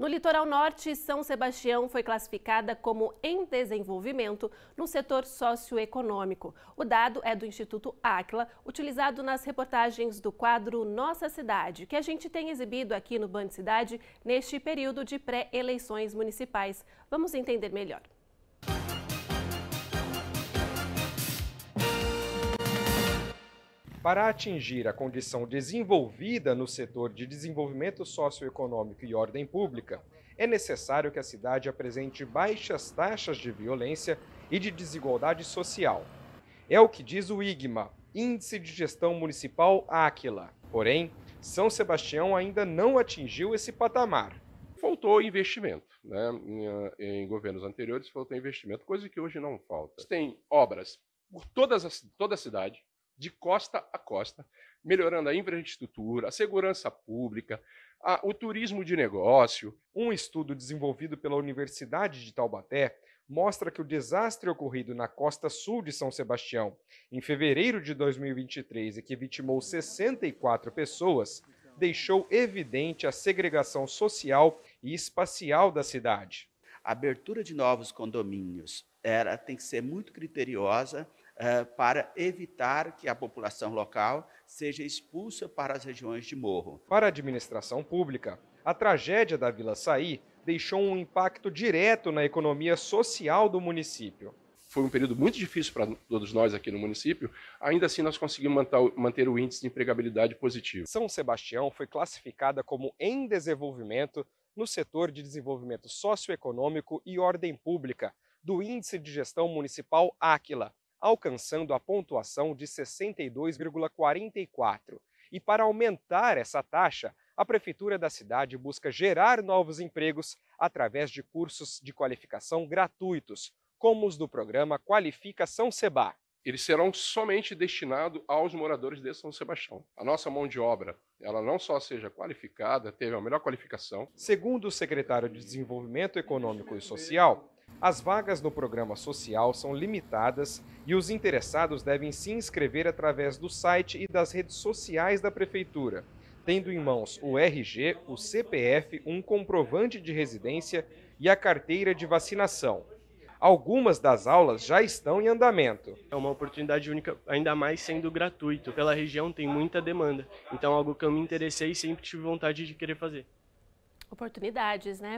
No litoral norte, São Sebastião foi classificada como em desenvolvimento no setor socioeconômico. O dado é do Instituto Acla, utilizado nas reportagens do quadro Nossa Cidade, que a gente tem exibido aqui no Band Cidade neste período de pré-eleições municipais. Vamos entender melhor. Para atingir a condição desenvolvida no setor de desenvolvimento socioeconômico e ordem pública, é necessário que a cidade apresente baixas taxas de violência e de desigualdade social. É o que diz o IGMA, Índice de Gestão Municipal Áquila. Porém, São Sebastião ainda não atingiu esse patamar. Faltou investimento. Né? Em governos anteriores faltou investimento, coisa que hoje não falta. Tem obras por todas a toda a cidade, de costa a costa, melhorando a infraestrutura, a segurança pública, a, o turismo de negócio. Um estudo desenvolvido pela Universidade de Taubaté mostra que o desastre ocorrido na costa sul de São Sebastião em fevereiro de 2023 e que vitimou 64 pessoas deixou evidente a segregação social e espacial da cidade. A abertura de novos condomínios era tem que ser muito criteriosa, eh, para evitar que a população local seja expulsa para as regiões de morro. Para a administração pública, a tragédia da Vila Saí deixou um impacto direto na economia social do município. Foi um período muito difícil para todos nós aqui no município, ainda assim nós conseguimos manter o índice de empregabilidade positivo. São Sebastião foi classificada como em desenvolvimento no setor de desenvolvimento socioeconômico e ordem pública do Índice de Gestão Municipal Áquila, alcançando a pontuação de 62,44. E para aumentar essa taxa, a prefeitura da cidade busca gerar novos empregos através de cursos de qualificação gratuitos, como os do programa Qualifica São Sebá. Eles serão somente destinados aos moradores de São Sebastião. A nossa mão de obra, ela não só seja qualificada, teve a melhor qualificação. Segundo o secretário de Desenvolvimento Econômico e Social, as vagas no programa social são limitadas e os interessados devem se inscrever através do site e das redes sociais da Prefeitura, tendo em mãos o RG, o CPF, um comprovante de residência e a carteira de vacinação. Algumas das aulas já estão em andamento. É uma oportunidade única, ainda mais sendo gratuito. Pela região tem muita demanda, então é algo que eu me interessei e sempre tive vontade de querer fazer. Oportunidades, né?